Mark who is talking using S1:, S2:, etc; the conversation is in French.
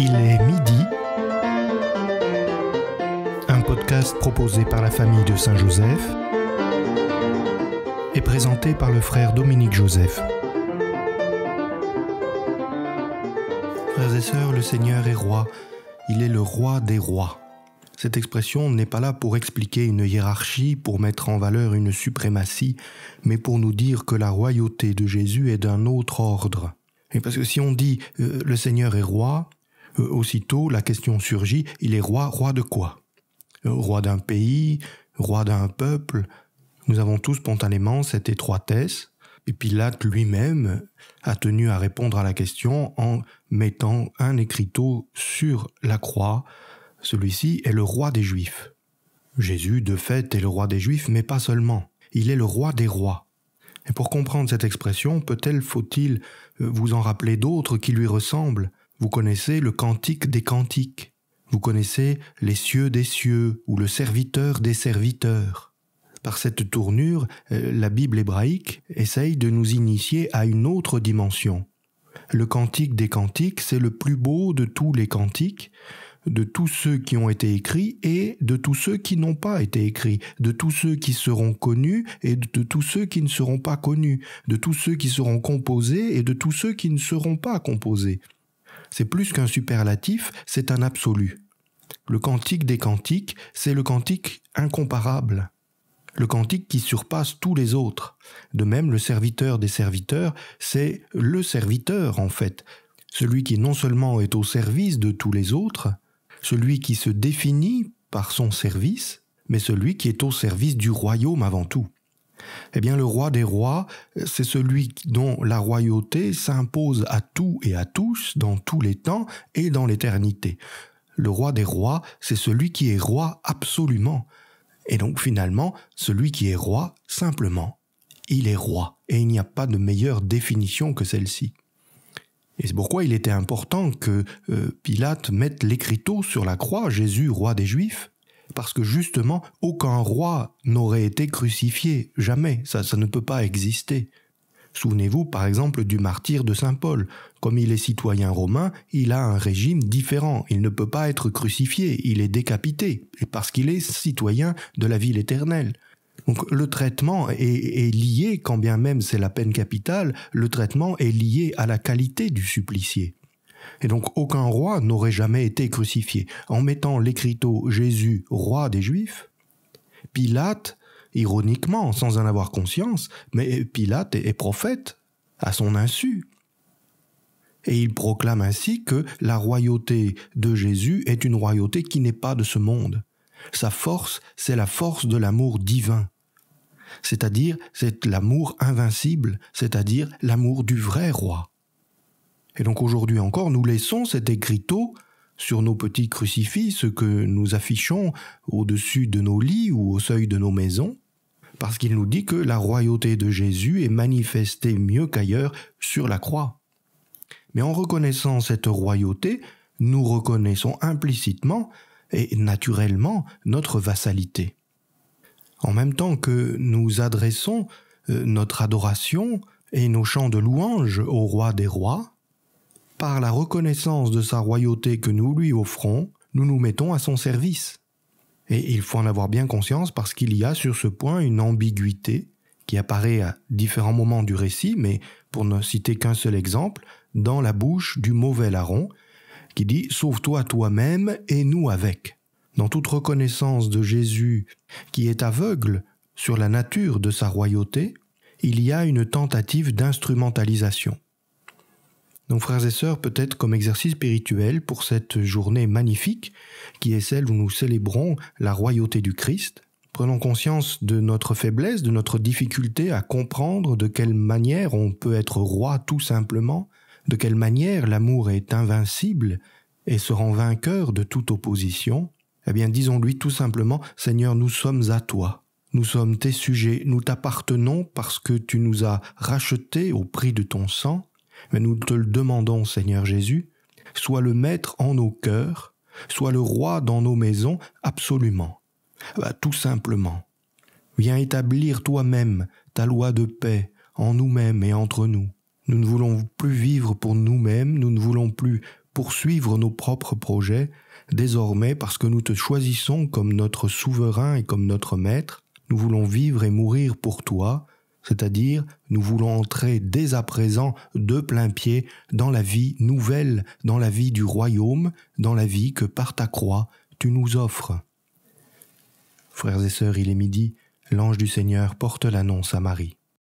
S1: Il est midi. Un podcast proposé par la famille de Saint-Joseph et présenté par le frère Dominique Joseph. Frères et sœurs, le Seigneur est roi. Il est le roi des rois. Cette expression n'est pas là pour expliquer une hiérarchie, pour mettre en valeur une suprématie, mais pour nous dire que la royauté de Jésus est d'un autre ordre. Et parce que si on dit euh, le Seigneur est roi, euh, aussitôt la question surgit, il est roi, roi de quoi euh, Roi d'un pays, roi d'un peuple. Nous avons tous spontanément cette étroitesse, et Pilate lui-même a tenu à répondre à la question en mettant un écriteau sur la croix. Celui-ci est le roi des Juifs. Jésus, de fait, est le roi des Juifs, mais pas seulement. Il est le roi des rois. Et pour comprendre cette expression, peut-être faut-il euh, vous en rappeler d'autres qui lui ressemblent. Vous connaissez le cantique des cantiques. Vous connaissez les cieux des cieux ou le serviteur des serviteurs. Par cette tournure, euh, la Bible hébraïque essaye de nous initier à une autre dimension. Le cantique des cantiques, c'est le plus beau de tous les cantiques, de tous ceux qui ont été écrits et de tous ceux qui n'ont pas été écrits, de tous ceux qui seront connus et de tous ceux qui ne seront pas connus, de tous ceux qui seront composés et de tous ceux qui ne seront pas composés c'est plus qu'un superlatif, c'est un absolu. Le cantique des cantiques, c'est le cantique incomparable, le cantique qui surpasse tous les autres. De même, le serviteur des serviteurs, c'est le serviteur en fait, celui qui non seulement est au service de tous les autres, celui qui se définit par son service, mais celui qui est au service du royaume avant tout. Eh bien, le roi des rois, c'est celui dont la royauté s'impose à tout et à tous, dans tous les temps et dans l'éternité. Le roi des rois, c'est celui qui est roi absolument. Et donc finalement, celui qui est roi simplement. Il est roi, et il n'y a pas de meilleure définition que celle-ci. Et c'est pourquoi il était important que euh, Pilate mette l'écriteau sur la croix, Jésus, roi des Juifs, parce que justement, aucun roi n'aurait été crucifié, jamais, ça, ça ne peut pas exister. Souvenez-vous par exemple du martyr de Saint Paul. Comme il est citoyen romain, il a un régime différent. Il ne peut pas être crucifié, il est décapité, parce qu'il est citoyen de la ville éternelle. Donc le traitement est, est lié, quand bien même c'est la peine capitale, le traitement est lié à la qualité du supplicié. Et donc aucun roi n'aurait jamais été crucifié. En mettant l'écriteau Jésus, roi des Juifs, Pilate, ironiquement, sans en avoir conscience, mais Pilate est prophète, à son insu. Et il proclame ainsi que la royauté de Jésus est une royauté qui n'est pas de ce monde. Sa force, c'est la force de l'amour divin. C'est-à-dire, c'est l'amour invincible, c'est-à-dire l'amour du vrai roi. Et donc aujourd'hui encore, nous laissons cet écriteau sur nos petits crucifixes que nous affichons au-dessus de nos lits ou au seuil de nos maisons, parce qu'il nous dit que la royauté de Jésus est manifestée mieux qu'ailleurs sur la croix. Mais en reconnaissant cette royauté, nous reconnaissons implicitement et naturellement notre vassalité. En même temps que nous adressons euh, notre adoration et nos chants de louange au roi des rois, par la reconnaissance de sa royauté que nous lui offrons, nous nous mettons à son service. Et il faut en avoir bien conscience parce qu'il y a sur ce point une ambiguïté qui apparaît à différents moments du récit, mais pour ne citer qu'un seul exemple, dans la bouche du mauvais larron, qui dit Sauve-toi toi-même et nous avec. Dans toute reconnaissance de Jésus qui est aveugle sur la nature de sa royauté, il y a une tentative d'instrumentalisation. Donc frères et sœurs, peut-être comme exercice spirituel pour cette journée magnifique qui est celle où nous célébrons la royauté du Christ, prenons conscience de notre faiblesse, de notre difficulté à comprendre de quelle manière on peut être roi tout simplement, de quelle manière l'amour est invincible et se rend vainqueur de toute opposition, eh bien disons-lui tout simplement Seigneur, nous sommes à toi. Nous sommes tes sujets, nous t'appartenons parce que tu nous as rachetés au prix de ton sang, mais nous te le demandons, Seigneur Jésus, sois le Maître en nos cœurs, sois le Roi dans nos maisons, absolument. Bah, tout simplement. Viens établir toi-même ta loi de paix en nous-mêmes et entre nous. Nous ne voulons plus vivre pour nous-mêmes, nous ne voulons plus poursuivre nos propres projets, désormais parce que nous te choisissons comme notre souverain et comme notre maître, nous voulons vivre et mourir pour toi, c'est-à-dire nous voulons entrer dès à présent de plein pied dans la vie nouvelle, dans la vie du royaume, dans la vie que par ta croix tu nous offres. Frères et sœurs, il est midi, l'ange du Seigneur porte l'annonce à Marie.